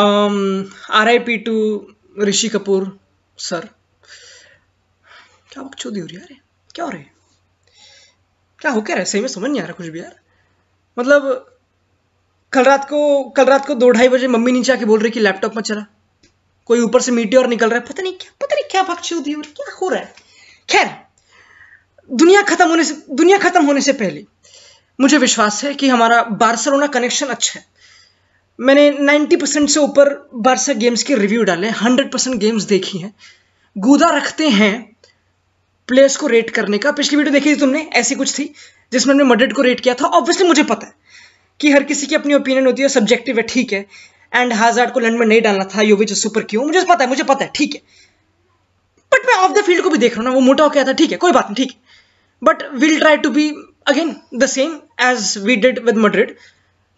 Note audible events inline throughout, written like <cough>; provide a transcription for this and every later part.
Are I P to Rishi Kapoor sir क्या बकचोदी हो रही है क्या हो रहा है क्या हो क्या रहा है सही में समझ नहीं आ रहा कुछ भी यार मतलब कल रात को कल रात को दो ढाई बजे मम्मी नीचे आके बोल रही कि लैपटॉप में चला कोई ऊपर से मीटी और निकल रहा है पता नहीं क्या पता नहीं क्या पक्ष हो रही क्या हो रहा है खैर दुनिया खत्म होने से दुनिया खत्म होने से पहले मुझे विश्वास है कि हमारा बार्सलोना कनेक्शन अच्छा है मैंने 90 परसेंट से ऊपर बारसा गेम्स के रिव्यू डाले 100 परसेंट गेम्स देखी हैं गूदा रखते हैं प्लेयर्स को रेट करने का पिछली वीडियो देखी थी तुमने ऐसी कुछ थी जिसमें हमने मडेड को रेट किया था ऑब्वियसली मुझे पता है कि हर किसी की अपनी ओपिनियन होती है सब्जेक्टिव है ठीक है एंड हाजार्ड को लंड में नहीं डालना था योविच सुपर क्यों मुझे पता है मुझे पता है ठीक है बट मैं ऑफ द फील्ड को भी देख रहा हूँ ना वो मोटा हो गया था ठीक है कोई बात नहीं ठीक है but will try to be again the same as we did with Madrid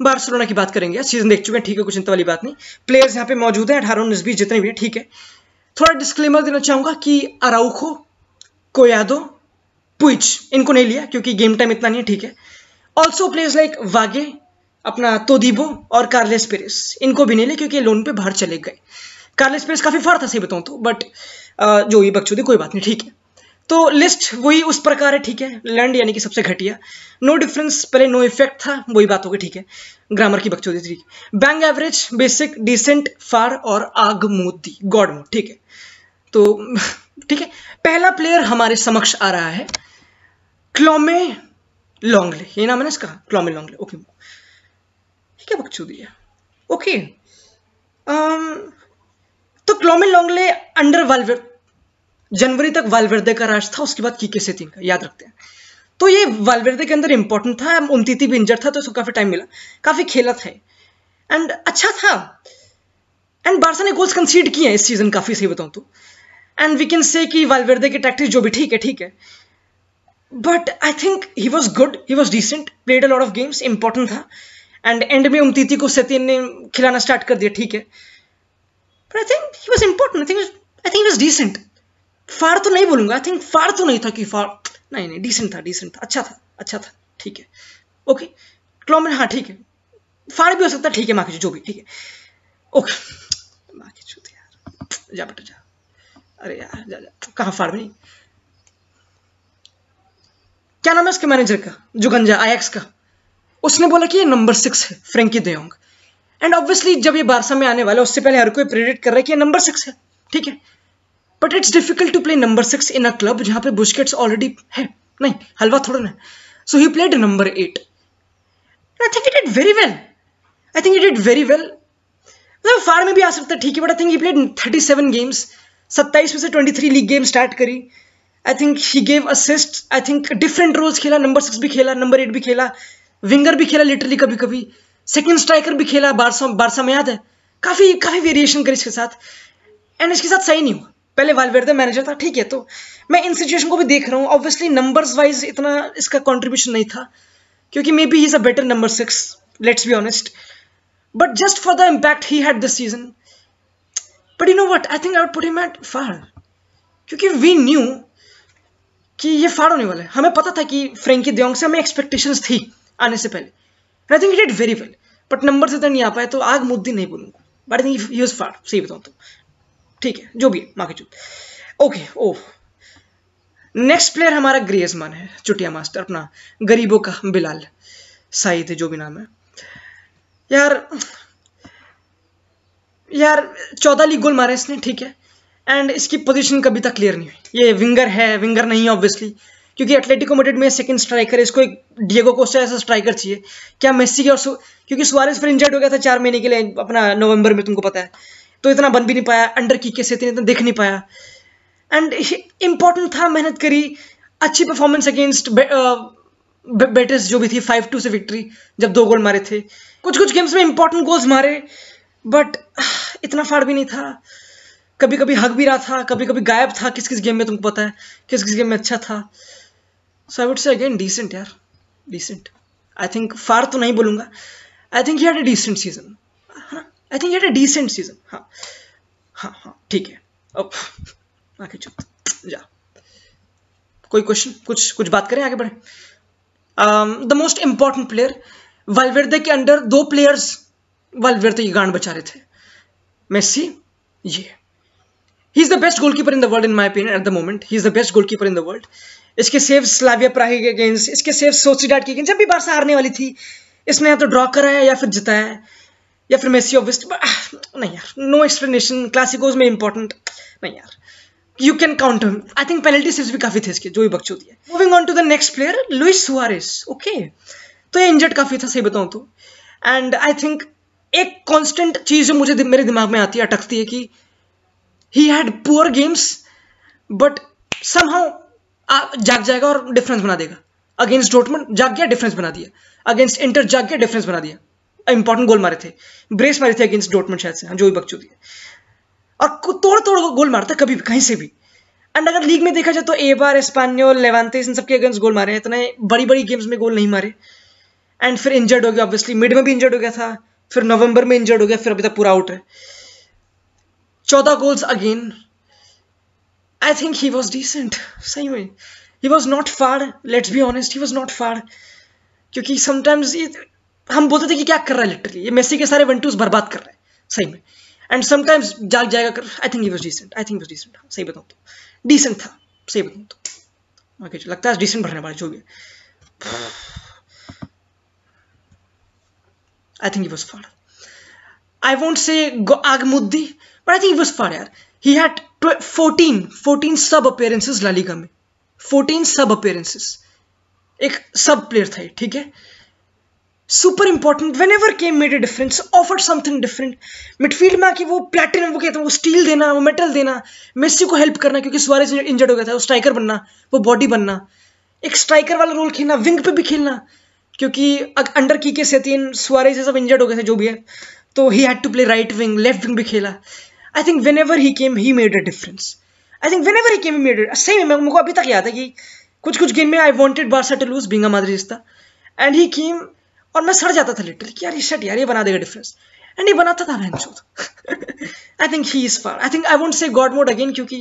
Barcelona की बात करेंगे सीजन देख चुके हैं ठीक है कुछ चिंता वाली बात नहीं प्लेयर्स यहाँ पे मौजूद हैं अठारह उन्नीस बीस जितने भी हैं ठीक है थोड़ा डिस्क्लेमर देना चाहूंगा कि अराउखो कोयादो पुइच इनको नहीं लिया क्योंकि गेम टाइम इतना नहीं है ठीक है ऑल्सो प्लेयर्स लाइक वागे अपना तोदीबो और कार्लेस पेरिस इनको भी नहीं लिया क्योंकि लोन पे बाहर चले गए कार्लेस पेरिस काफी फर था सही बताऊँ तो बट जो ये बकचोदी कोई बात नहीं ठीक है तो लिस्ट वही उस प्रकार है ठीक है लैंड यानी कि सबसे घटिया नो डिफरेंस पहले नो इफेक्ट था वही बात हो गई ठीक है ग्रामर की बकचोदी ठीक बैंग एवरेज बेसिक डिसेंट फार और आग मोदी गॉड मोड ठीक है तो ठीक है पहला प्लेयर हमारे समक्ष आ रहा है क्लोमे लॉन्गले ये नाम है ना इसका क्लोमे लॉन्गले ओके ठीक क्या बकचोदी है ओके आम, um, तो क्लोमे लॉन्गले अंडर वाल्वर जनवरी तक वालवर्दे का राज था उसके बाद कीके सेटिंग का याद रखते हैं तो ये वालवर्दे के अंदर इंपॉर्टेंट था उमतीती भी इंजर्ड था तो उसको काफ़ी टाइम मिला काफ़ी खेला था एंड अच्छा था एंड बारसा ने गोल्स कंसीड किए हैं इस सीजन काफ़ी सही बताऊं तो एंड वी कैन से कि वालवर्दे के टैक्टिक्स जो भी ठीक है ठीक है but I think he was good he was decent played a lot of games important था एंड एंड में उमतीती को सतीन ने खिलाना स्टार्ट कर दिया ठीक है but I think he was important I think I think was decent फार तो नहीं बोलूंगा आई थिंक फार तो नहीं था कि फार नहीं नहीं डिसेंट था डिसेंट था अच्छा था अच्छा था ठीक है ओके किलोमीटर हाँ ठीक है फार भी हो सकता है ठीक है माखी जो भी ठीक है ओके माखी चूत यार जा बेटा जा अरे यार जा जा कहाँ फार भी नहीं क्या नाम है उसके मैनेजर का जो गंजा आई का उसने बोला कि ये नंबर सिक्स है फ्रेंकी देयोंग एंड ऑब्वियसली जब ये बारसा में आने वाला है उससे पहले हर कोई प्रेडिट कर रहा है कि ये नंबर सिक्स है ठीक है but it's difficult to play number six in a club जहाँ पे बुस्केट्स ऑलरेडी है नहीं हलवा थोड़ा ना so he played number eight I think it it very well I think it it very well मतलब फार में भी आ सकता है ठीक है but I think he played thirty seven games सत्ताईस में से twenty three league game start करी I think he gave assist I think different roles खेला नंबर सिक्स भी खेला नंबर एट भी खेला विंगर भी खेला लिटरली कभी कभी सेकेंड स्ट्राइकर भी खेला बारसा बारसा में याद है काफ़ी काफ़ी वेरिएशन करी इसके साथ एंड इसके साथ सही नहीं हुआ पहले वालवेर मैनेजर था ठीक है तो मैं इन सिचुएशन को भी देख रहा हूँ ऑब्वियसली नंबर्स वाइज इतना इसका कॉन्ट्रीब्यूशन नहीं था क्योंकि maybe is a better number six let's be honest but just for the impact he had this season but you know what I think I would put at फार क्योंकि we new कि ये फाड़ होने वाला है हमें पता था कि फ्रेंकी दियोंग से हमें एक्सपेक्टेशंस थी आने से पहले I think it it very well but number से तो नहीं आ पाए तो आग मुद्दी नहीं बोलूंगा बट आई थिंक यूज फार सही बताऊँ तो ठीक है जो भी है माँ चूत ओके ओ नेक्स्ट प्लेयर हमारा ग्रेजमान है चुटिया मास्टर अपना गरीबों का बिलाल साइद जो भी नाम है यार यार चौदह लीग गोल मारे इसने ठीक है एंड इसकी पोजीशन कभी तक क्लियर नहीं हुई ये विंगर है विंगर नहीं है ऑब्वियसली क्योंकि एथलेटिको मेडेड में सेकंड स्ट्राइकर है इसको एक डिएगो कोस्टा ऐसा स्ट्राइकर चाहिए क्या मेस्सी और क्योंकि सुवारिस फिर इंजर्ड हो गया था चार महीने के लिए अपना नवंबर में तुमको पता है तो इतना बन भी नहीं पाया अंडर की कैसे थे इतना देख नहीं पाया एंड इम्पॉर्टेंट था मेहनत करी अच्छी परफॉर्मेंस अगेंस्ट बैटर्स जो भी थी फाइव टू से विक्ट्री जब दो गोल मारे थे कुछ कुछ गेम्स में इंपॉर्टेंट गोल्स मारे बट uh, इतना फाड़ भी नहीं था कभी कभी हक भी रहा था कभी कभी गायब था किस किस गेम में तुमको पता है किस किस गेम में अच्छा था so I would say again decent यार डिसेंट आई थिंक फार तो नहीं बोलूँगा I think he had a decent season है ना आई थिंक ये डिसेंट सीजन हाँ हाँ हाँ ठीक है अब आगे चुप जा कोई क्वेश्चन कुछ कुछ बात करें आगे बढ़े the most important player Valverde के अंडर दो प्लेयर्स वालवेरदे की गांड बचा रहे थे मेसी ये he is the best goalkeeper in the world in my opinion at the moment he is the best goalkeeper in the world इसके सेव स्लाविया प्राही के अगेंस्ट इसके सेव सोसीडाट के अगेंस्ट जब भी बारसा हारने वाली थी इसने या तो ड्रॉ कराया या फिर जिताया या फिर मेसी ऑब्वियसली नहीं यार नो एक्सप्लेनेशन क्लासिकोज में इंपॉर्टेंट नहीं यार you can count him I think penalty सिर्फ भी काफी थे इसके जो भी होती दिए moving on to the next player Luis Suarez okay तो ये इंजर्ड काफी था सही बताऊँ तो एंड आई थिंक एक कॉन्स्टेंट चीज जो मुझे मेरे दिमाग में आती है अटकती है कि he had poor games but हाउ जाग जाएगा और डिफरेंस बना देगा अगेंस्ट डोटमन जाग गया डिफरेंस बना दिया अगेंस्ट इंटर जाग गया डिफरेंस बना दिया इंपॉर्टेंट गोल मारे थे ब्रेस मारे थे अगेंस्ट डोटमन शायद से हाँ, जो भी चुकी है और तोड़ तोड़ गोल मारता कभी भी कहीं से भी एंड अगर लीग में देखा जाए तो बार एस्पानियोल लेवानतेस इन सबके अगेंस्ट गोल मारे हैं इतने बड़ी बड़ी गेम्स में गोल नहीं मारे एंड फिर इंजर्ड हो गया ऑब्वियसली मिड में भी इंजर्ड हो गया था फिर नवंबर में इंजर्ड हो गया फिर अभी तक पूरा आउट है चौदह goals again I think he was decent सही में ही वॉज नॉट फार let's be honest he was not फार क्योंकि समटाइम्स हम बोलते थे कि क्या कर रहा है लिटरली ये मेसी के सारे वन टूज बर्बाद कर रहे हैं सही में एंड समटाइम्स जाग जाएगा कर I think was decent I think was decent सही बताऊँ तो डिसेंट था सही बताऊँ तो ओके तो। लगता है डिसेंट भरने वाले जो भी I think was for I want say आग मुद्दी but I think was for यार he had fourteen fourteen sub appearances La Liga में फोर्टीन सब अपेयरेंसेज एक सब प्लेयर था ठीक है super important whenever came made a difference offer something different midfield में आके वो प्लेटिनम वो कहते हैं वो स्टील देना वो मेटल देना मेसी को हेल्प करना क्योंकि से इंजर्ड हो गया था वो स्ट्राइकर बनना वो बॉडी बनना एक स्ट्राइकर वाला रोल खेलना विंग पे भी खेलना क्योंकि अंडर की के सुवारी से सब इंजर्ड हो गए थे जो भी है तो he had to play right wing left wing भी खेला I think whenever he came he made a difference I think whenever he came he made same है मुझे अभी तक याद है कि कुछ कुछ गेम में I wanted Barca to lose being a Madridista and he came और मैं सड़ जाता था लिटरली यार ये शर्ट यार ये बना देगा डिफरेंस एंड ये बनाता था मैं आई थिंक ही इज फार I think I won't say god mode again क्योंकि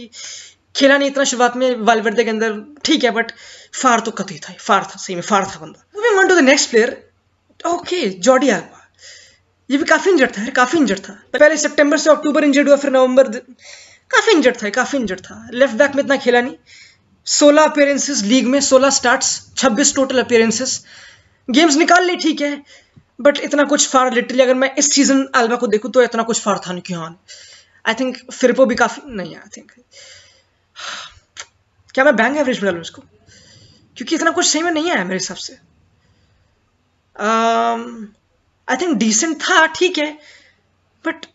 खेला नहीं इतना शुरुआत में वालवर्दे के अंदर ठीक है बट फार तो कत था फार था सही में फार था बंदा moving on to the next player okay Jordi Alba ये भी काफी इंजर्ड था काफी इंजर्ड था पहले सितंबर से अक्टूबर इंजर्ड हुआ फिर नवंबर काफी इंजर्ड था काफी इंजर्ड था लेफ्ट बैक में इतना खेला नहीं सोलह अपेयरेंसेज लीग में सोलह स्टार्ट छब्बीस टोटल अपेयरेंसेस गेम्स निकाल ली ठीक है बट इतना कुछ फार लिटरली अगर मैं इस सीजन एल्बा को देखूँ तो इतना कुछ फार था नहीं हाँ आई थिंक फिरपो भी काफ़ी नहीं है आई थिंक क्या मैं बैंक एवरेज में डालूँ इसको क्योंकि इतना कुछ सही में नहीं आया मेरे हिसाब से आई थिंक डिसेंट था ठीक है but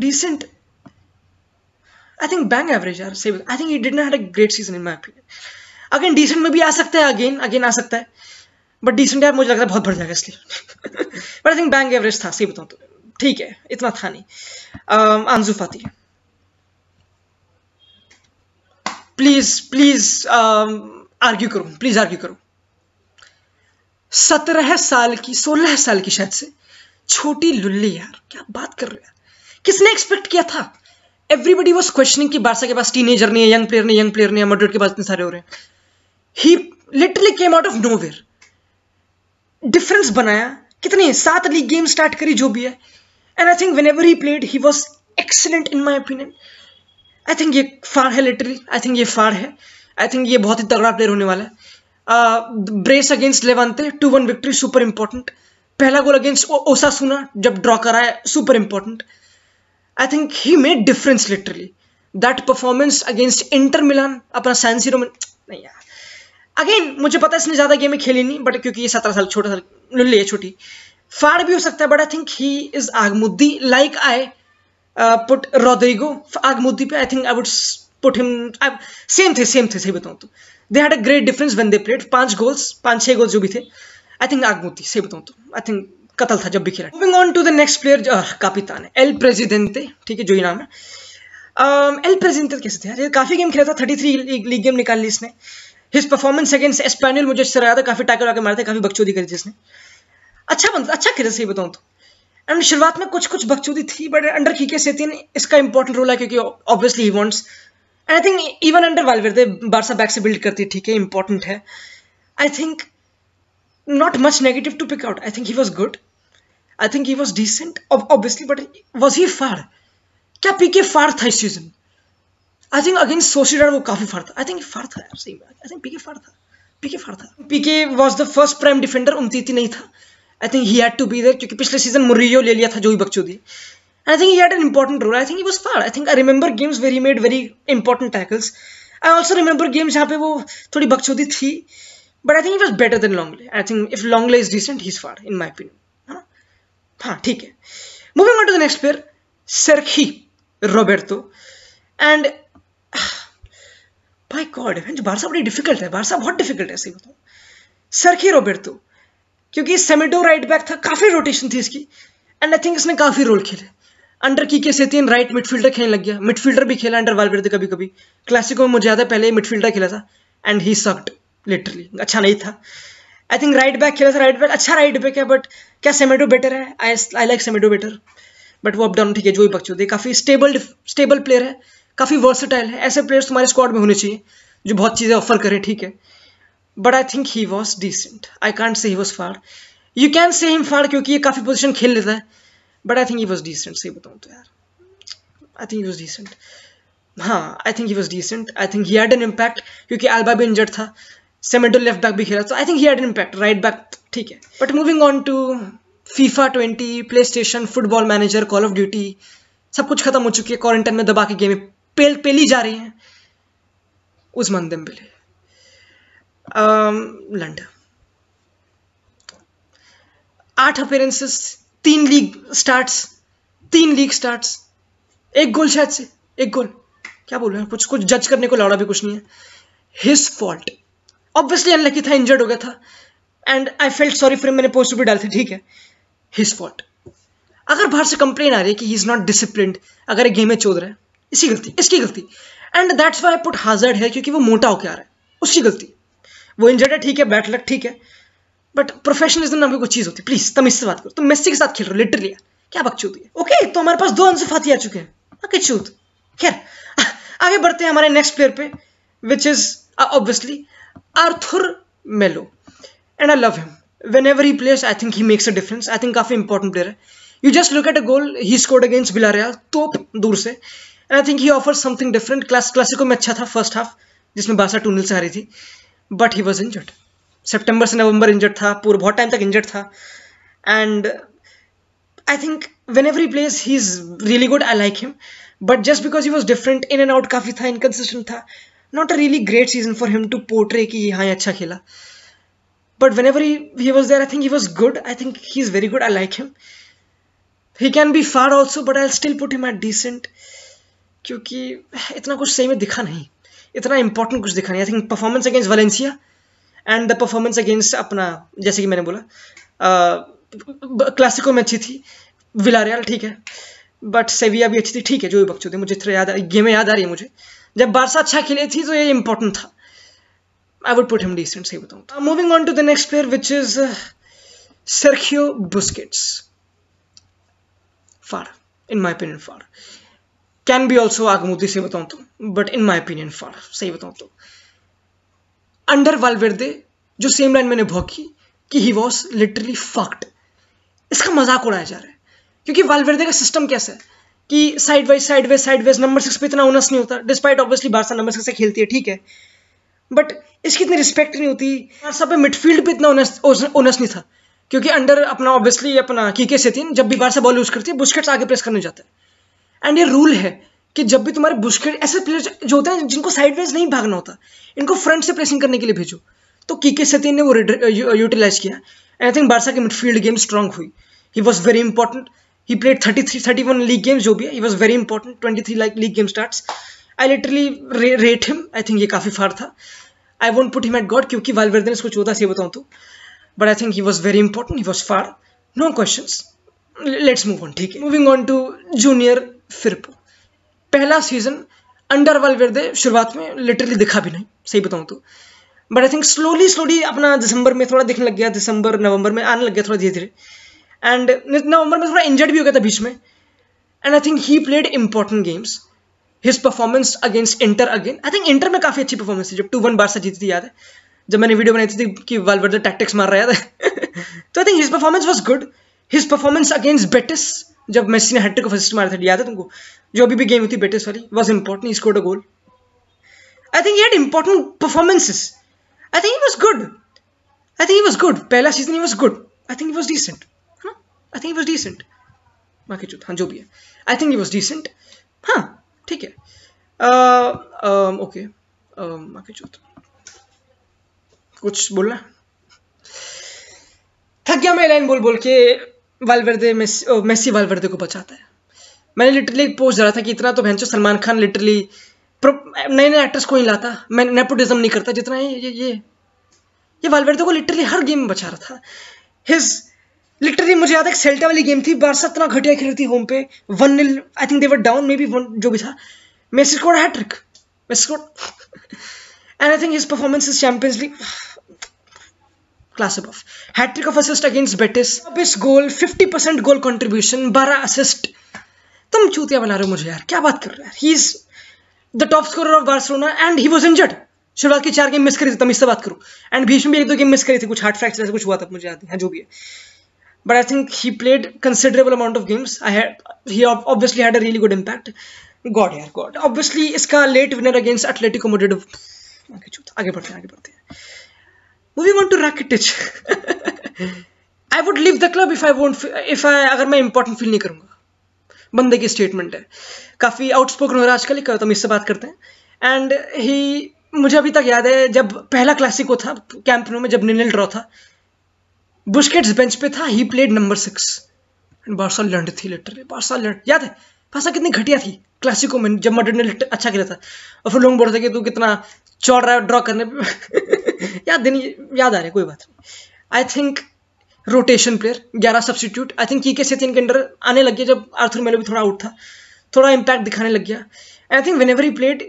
decent I think bang average यार सही I think you did not had a great season in my opinion again decent में भी आ सकता है अगेन अगेन आ सकता है बट डिसेंट है मुझे लग रहा है बहुत बढ़ जाएगा इसलिए but I think bang average था सही बताऊँ तो ठीक है इतना था नहीं Ansu Fati please please argue करो प्लीज आर्ग्यू करो सत्रह साल की सोलह साल की शायद से छोटी लुल्ली यार क्या बात कर रहे हैं किसने एक्सपेक्ट किया था एवरीबडी वॉज क्वेश्चनिंग की बारसा के पास टीनेजर नहीं है यंग प्लेयर नहीं यंग प्लेयर नहीं है मर्डर के पास इतने सारे हो रहे हैं he literally came out of nowhere difference बनाया कितनी सात लीग गेम स्टार्ट करी जो भी है and I think whenever he played he was excellent in my opinion I think ये फार है लिटरली आई थिंक ये फार है आई थिंक ये बहुत ही तगड़ा प्लेयर होने वाला है brace against Levante two one victory super important पहला गोल अगेंस्ट ओसा सुना जब ड्रॉ कराया super important I think he made difference literally that performance against Inter Milan अपना सैनसीरो में नहीं यार अगेन मुझे पता है इसने ज़्यादा गेमें खेली नहीं बट क्योंकि ये सत्रह साल छोटा साल ले छोटी फार भी हो सकता है but I think he is आगमुद्दी लाइक आई पुट आग आगमुद्दी पे I think I would put him same थे सेम थे सही बताऊँ तो they had a great difference when they played पांच गोल्स पांच छह गोल्स जो भी थे आई थिंक आगमुद्दी सही बताऊँ तो आई थिंक कतल था जब भी खेला moving on to the next player कापितान है एल प्रेजिडेंटे ठीक है जो नाम है एल um, प्रेजिडेंटे कैसे थे यार काफ़ी गेम खेला था थर्टी थ्री लीग गेम निकाल ली इसने हिज परफॉर्मेंस अगेंस्ट एस्पेनियल मुझे इससे रहा था काफी टैकल आके मारे थे काफी बकचोदी करी थी इसने अच्छा बनता अच्छा खेला सही बताऊँ तो एंड शुरुआत में कुछ कुछ बकचोदी थी बट अंडर की के सेतिन इसका इंपॉर्टेंट रोल है क्योंकि obviously he wants and I think even under Valverde थे बारसा बैक से बिल्ड करती ठीक है इंपॉर्टेंट है I think not much negative to pick out I think he was good I think he was decent obviously but was he फार क्या Pique फार था इस season I think against Sociedad वो काफी फर था आई थिंक फर था यार सही में आई थिंक पीके फर था पीके फर था Pique was the first prime defender Umtiti नहीं था I think he had to be there क्योंकि पिछले सीजन मुरियो ले लिया था जो भी बच्चों I think he had an important role I think he was फार I think I remember games very made very important tackles I also remember games जहाँ पे वो थोड़ी बकचोदी थी but I think it was better than Lenglet I think if Lenglet is decent he is फार in my opinion हाँ ठीक है moving on to the next player Sergi Roberto and by God Barça बड़ी difficult है Barca बहुत difficult है सही बताओ सरखी तो क्योंकि सेमेडो राइट बैक था काफ़ी रोटेशन थी इसकी एंड आई थिंक इसने काफ़ी रोल खेले अंडर की के तीन राइट मिडफील्डर खेलने लग गया मिडफील्डर भी खेला अंडर वालवेर्दे कभी कभी क्लासिको में मुझे याद है पहले मिडफील्डर खेला था एंड ही सक्ट लिटरली अच्छा नहीं था आई थिंक राइट बैक खेला था राइट बैक अच्छा राइट बैक है बट क्या सेमेडो बेटर है I I like Semedo better but वो अप डाउन ठीक है जो भी बक्चो दे काफ़ी स्टेबल स्टेबल प्लेयर है काफ़ी वर्सटाइल है ऐसे प्लेयर्स तुम्हारे स्क्वाड में होने चाहिए जो बहुत चीज़ें ऑफर करें ठीक है but I think he was decent I can't say he was फाड़ यू कैन से हिम फाड़ क्योंकि ये काफ़ी पोजिशन खेल लेता है but I think he was decent सही बताऊँ तो यार I think he was decent हाँ I think he was decent I think he had an impact क्योंकि एल्बा भी इंजर्ड था सेमेंटो लेफ्ट बैक भी खेला था I think he had an impact right back ठीक है but moving on to FIFA twenty PlayStation football manager call of duty सब कुछ खत्म हो चुकी है क्वारंटाइन में दबा के गेमें पेल पेली जा रही हैं मंदिर में लंडन आठ अपेरेंसेस तीन लीग स्टार्ट्स तीन लीग स्टार्ट्स एक गोल शायद से एक गोल क्या बोल रहे हैं कुछ कुछ जज करने को लौड़ा भी कुछ नहीं है हिज फॉल्ट ऑब्वियसली अनलकी था इंजर्ड हो गया था एंड आई फेल्ट सॉरी फिर मैंने पोस्ट भी डाले थे ठीक है हिज फॉल्ट अगर बाहर से कंप्लेन आ रही है कि ही इज़ नॉट डिसिप्लिन अगर एक गेम में चोद रहा है इसी गलती इसकी गलती and that's why put Hazard है क्योंकि वो मोटा होकर आ रहा है उसकी गलती वो इंजर्ड है ठीक है बैट लक ठीक है बट प्रोफेशनलिज्म नाम की कोई चीज़ होती है प्लीज़ तुम इससे बात करो तुम मेस्सी के साथ खेल रहे हो लिटरली क्या चूती है ओके तो हमारे पास दो आंसर फाती आ चुके हैं चूत खैर आगे बढ़ते हैं हमारे नेक्स्ट प्लेयर पे which is obviously Arthur Melo and I love him whenever he players I think he makes a difference I think काफ़ी इंपॉर्टेंट प्लेयर है you just look at a goal he scored against Villarreal तो दूर से I think he offer something different class Clasico में अच्छा था first half जिसमें बासा टू से हारी थी बट ही वॉज इंजर्ड सितंबर से नवंबर इंजर्ड था पूरा बहुत टाइम तक इंजर्ड था and I think when every place he is really good I like him but just because he was different in and out काफ़ी था इनकन्सिस्टेंट था not a really great season for him to portray कि हाँ अच्छा खेला but whenever he was there I think he was good I think he is very good I like him he can be far also but I still put him at decent क्योंकि इतना कुछ सही में दिखा नहीं इतना important कुछ दिखा नहीं I think performance against Valencia and the performance against अपना जैसे कि मैंने बोला क्लासिको में अच्छी थी विलारियल ठीक है बट सेविया भी अच्छी थी ठीक है जो भी बक्चू थे मुझे इतना याद आ गेमें याद आ रही है मुझे जब बारसा अच्छा खेली थी तो ये इंपॉर्टेंट था I would put him decent सही बताऊँ moving on to the next player which is Sergio Busquets far in my opinion far can be also मोदी से बताऊं तो but in my opinion for सही बताऊं तो अंडर वालवेर्दे जो सेम लाइन मैंने भौकी कि ही वॉज लिटरली फक्ट इसका मजाक उड़ाया जा रहा है क्योंकि वालवेर्दे का सिस्टम कैसा है कि side wise side wise side wise number six पे इतना ओनस नहीं होता despite obviously Barca number six से खेलती है ठीक है बट इसकी इतनी रिस्पेक्ट नहीं होती बारसा पे मिडफील्ड पे इतना ओनस नहीं था क्योंकि अंडर अपना ऑब्वियसली अपना के से थी जब भी बारसा बॉल यूज करती है बुस्केट्स आगे प्रेस करने जाता है एंड ये रूल है कि जब भी तुम्हारे बुस्केट ऐसे प्लेयर जो होते हैं जिनको साइडवेज नहीं भागना होता इनको फ्रंट से प्रेसिंग करने के लिए भेजो तो कीके सतीन ने वो यूटिलाइज uh, uh, किया आई थिंक बारसा की मिडफील्ड गेम स्ट्रांग हुई he was very important he played thirty three thirty one league games जो भी है he was very important twenty three like league game starts I literally rate him I think ये काफ़ी far था I would put him at god क्योंकि Valverde इसको चौदह से बताऊँ तो but I think he was very important he was far no question let's move on ठीक है moving on to Junior Firpo पहला season under world where they शुरुआत में लिटरली दिखा भी नहीं सही बताऊँ तो but I think slowly slowly अपना दिसंबर में थोड़ा दिखने लग गया दिसंबर नवंबर में आने लग गया थोड़ा धीरे धीरे एंड नवंबर में थोड़ा इंजर्ड भी हो गया था बीच में and I think he played important games his performance against Inter again I think Inter में काफ़ी अच्छी परफॉर्मेंस थी जब टू वन बार से जीती थी याद है जब मैंने वीडियो बनाई थी कि वालवर्दर टैक्टिक्स मार रहा था <laughs> तो I think his performance was good his performance against Betis जब मेसी ने हैट्रिक ऑफ असिस्ट मारा था याद है तुमको जो अभी भी गेम हुई थी Betis sorry was important he scored a goal I think yet important performances I think was good I think was good पहला season he was good I think was decent I think was decent बाकी चुप हाँ जो भी है I think was decent हाँ ठीक है ओके बाकी चुप कुछ बोलना थक गया मैं लाइन बोल बोल के वालवर्दे मेसी मेसी वालवर्दे को बचाता है मैंने लिटरली एक पोस्ट डाला था कि इतना तो भैंसो सलमान खान लिटरली नए नए एक्ट्रेस को ही लाता मैं नेपोटिज्म नहीं करता जितना ये ये ये, ये वालवर्दे को लिटरली हर गेम में बचा रहा था हिज लिटरली मुझे याद है एक सेल्टा वाली गेम थी बारसा इतना घटिया खेल थी होम पे one nil I think they were down maybe one जो भी था Messi score hattrick Messi score and I think his performance is Champions League class Hat hattrick of assist against Betis चौबीस goal fifty percent goal contribution बारह assist तुम चूतिया बना रहे हो मुझे यार क्या बात कर रहे हो he is the top score of Barcelona and he was injured शुरुआत की चार गेम मिस करी थी तुम इससे बात करो एंड भीष्म भी एक दो गेम मिस करी थी कुछ हार्ट फ्रैक्चर ऐसा कुछ हुआ था मुझे याद है हाँ, जो भी है but I think he played considerable amount of games I he obviously had a really good impact god यार गॉड ऑब्वियसली इसका late winner against Atletico Madrid आगे बढ़ते हैं आगे बढ़ते हैं moving on to Rakitic I would leave the club if I won't if I अगर मैं इंपॉर्टेंट फील नहीं करूंगा बंदे की स्टेटमेंट है काफ़ी आउटस्पोकन हो रहा है आजकल करता तो हम इससे बात करते हैं एंड ही मुझे अभी तक याद है जब पहला क्लासिको था कैंप में जब निनिल ड्रॉ था बुस्केट्स बेंच पे था he played number six and Barca लंड थी लिटर बारसा लंड याद है भाषा कितनी घटिया थी क्लासिको में जब मॉडर्न अच्छा खेला था और फिर लोग बोलते कि तू कितना चौड़ रहा है ड्रॉ करने पे <laughs> याद दिन याद आ रहा है कोई बात नहीं आई थिंक रोटेशन प्लेयर ग्यारह सब्सटीट्यूट आई थिंक के सेथियन के अंडर आने लग गया जब आर्थुर मेलो भी थोड़ा आउट था थोड़ा इम्पैक्ट दिखाने लग गया I think whenever he played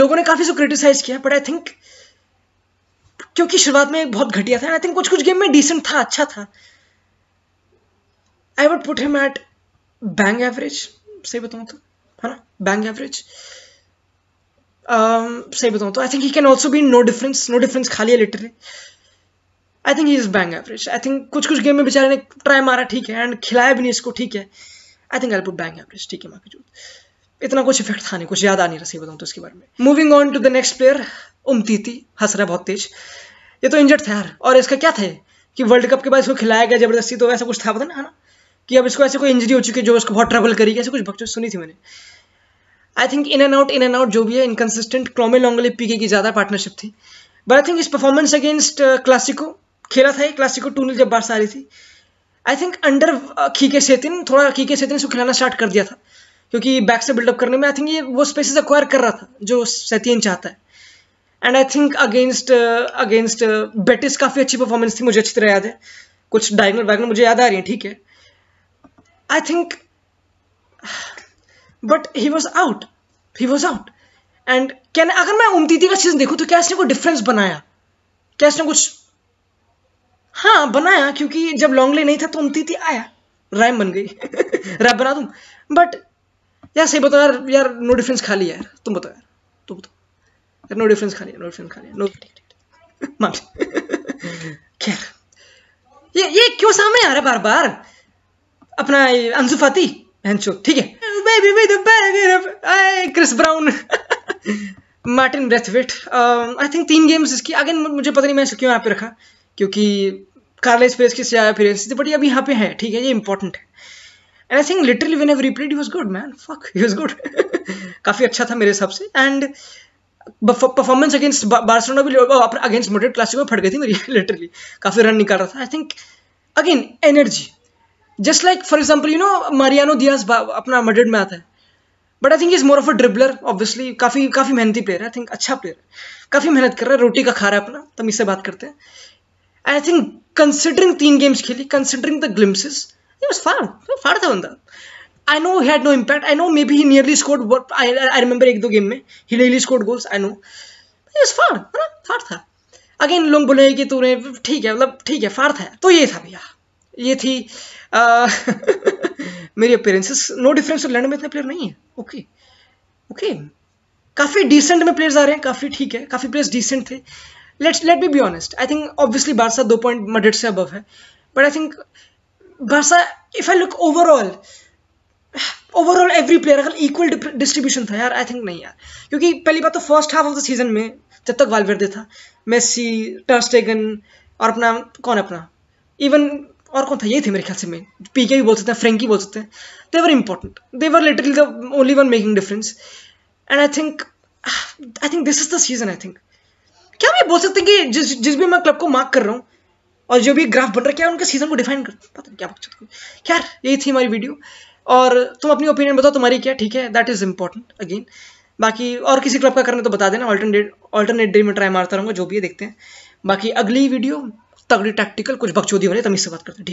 लोगों ने काफ़ी सो क्रिटिसाइज किया बट आई थिंक क्योंकि शुरुआत में बहुत घटिया था आई थिंक कुछ कुछ गेम में डिसेंट था अच्छा था I would put him at bang average सही बताऊँ तो है ना बैंग एवरेज Um, सही बताऊँ तो I think he can also be no difference no difference खाली है literally I think he is bang average I think कुछ कुछ गेम में बेचारे ने ट्राई मारा ठीक है एंड खिलाया भी नहीं इसको ठीक है I think I put bang average ठीक है माँ के जो इतना कुछ इफेक्ट था नहीं कुछ याद आ नहीं रहा सही बताऊँ तो इसके बारे में moving on to the next player Umtiti हंस रहा बहुत तेज ये तो इंजर्ड था यार और इसका क्या था कि वर्ल्ड कप के बाद इसको खिलाया गया जबरदस्ती तो ऐसा कुछ था पता ना है ना कि अब इसको ऐसे कोई इंजरी हो चुकी है जो उसको बहुत ट्रेवल करी ऐसे कुछ बक्चों सुनी थी मैंने I think in and out in and out जो भी है इनकन्सिस्टेंट क्रोमे लॉन्गले पीके की ज़्यादा पार्टनरशिप थी बट आई थिंक इस परफॉर्मेंस अगेंस्ट क्लासिको खेला था ये क्लासिको टू नील जब बार सारी थी आई थिंक अंडर खीके सेतिन थोड़ा खीके सेतिन इसको खिलाना स्टार्ट कर दिया था क्योंकि बैक से बिल्डअप करने में आई थिंक ये वो स्पेसिस अक्वायर कर रहा था जो सेतिन चाहता है and I think against against Betis काफ़ी अच्छी परफॉर्मेंस थी मुझे अच्छी तरह याद है कुछ डायगनल वैगनल मुझे याद आ रही है ठीक है I think but he was out he was out and क्या अगर मैं उमती का सीजन देखूँ तो क्या इसने कोई डिफरेंस बनाया क्या इसने कुछ हाँ बनाया क्योंकि जब लॉन्गले नहीं था तो उमती आया रैम बन गई रैप <laughs> बना दूँ बट यार सही बताओ यार यार नो डिफरेंस खाली यार तुम बताओ यार तुम बताओ यार नो डिफरेंस खाली नो डिफरेंस खाली नो माफ क्या ये ये क्यों सामने आ रहा है बार बार अपना अंजुफाती ठीक है baby with a bag of I Chris Brown Martin Braithwaite I think तीन गेम्स इसकी अगेन मुझे पता नहीं मैं इसको क्यों यहाँ पे रखा क्योंकि कार्लेज पेस की से फिर थी बट ये अभी यहाँ पे है ठीक है ये इंपॉर्टेंट है and I think literally when every played was good man fuck he good काफ़ी अच्छा था मेरे हिसाब से एंड परफॉर्मेंस अगेंस्ट बार्सिलोना भी अगेंस्ट मोटेड क्लासिक में फट गई थी मेरी लिटरली काफ़ी रन निकाल रहा था I think again energy just like for example you know Mariano दिया अपना Madrid में आता है but I think is more of a dribbler obviously काफ़ी काफ़ी मेहनती प्लेयर है आई थिंक अच्छा प्लेयर है काफ़ी मेहनत कर रहा है रोटी का खा रहा है अपना तब इससे बात करते हैं आई थिंक कंसिडरिंग तीन गेम्स खेली कंसिडरिंग द ग्लिम्सिस फाड़ फार फार था बंदा I know he had no impact I know maybe he nearly scored I remember एक दो गेम में he nearly scored goals I know is far है ना फार था अगेन लोग बोले कि तूने ठीक है मतलब ठीक है फार था तो ये था भैया ये थी आ, <laughs> मेरी अपेयरेंसेस नो डिफरेंस लंडन में इतने प्लेयर नहीं है ओके okay. Okay okay. काफ़ी डिसेंट में प्लेयर्स आ रहे हैं काफ़ी ठीक है काफ़ी प्लेयर्स डिसेंट थे let's let be be honest I think obviously Barca दो पॉइंट मडेड से अबव है but I think Barca if I look overall overall every player अगर इक्वल डिस्ट्रीब्यूशन था यार आई थिंक नहीं यार क्योंकि पहली बात तो first half of the season में जब तक वालवेर था मेसी टर्स्टेगन और अपना कौन अपना इवन और कौन था यही थे मेरे ख्याल से मेन पी के भी बोल सकते हैं फ्रेंकी बोल सकते हैं they were important they were literally the only one making difference and I think I think this is the season I think क्या मैं बोल सकते हैं कि जिस जिस भी मैं क्लब को मार्क कर रहा हूँ और जो भी ग्राफ बन रहा है क्या उनके सीजन को डिफाइन कर पता नहीं क्या खैर यही थी हमारी वीडियो और तुम अपनी ओपिनियन बताओ तुम्हारी क्या ठीक है दैट इज इंपॉर्टेंट अगेन बाकी और किसी क्लब का करना तो बता देना ऑल्टरनेट ऑल्टरनेट डे में ट्राई मारता रहूँगा जो भी है देखते हैं बाकी अगली वीडियो तगड़ी टैक्टिकल कुछ बकचोदी बने तभी से बात करते हैं ठीक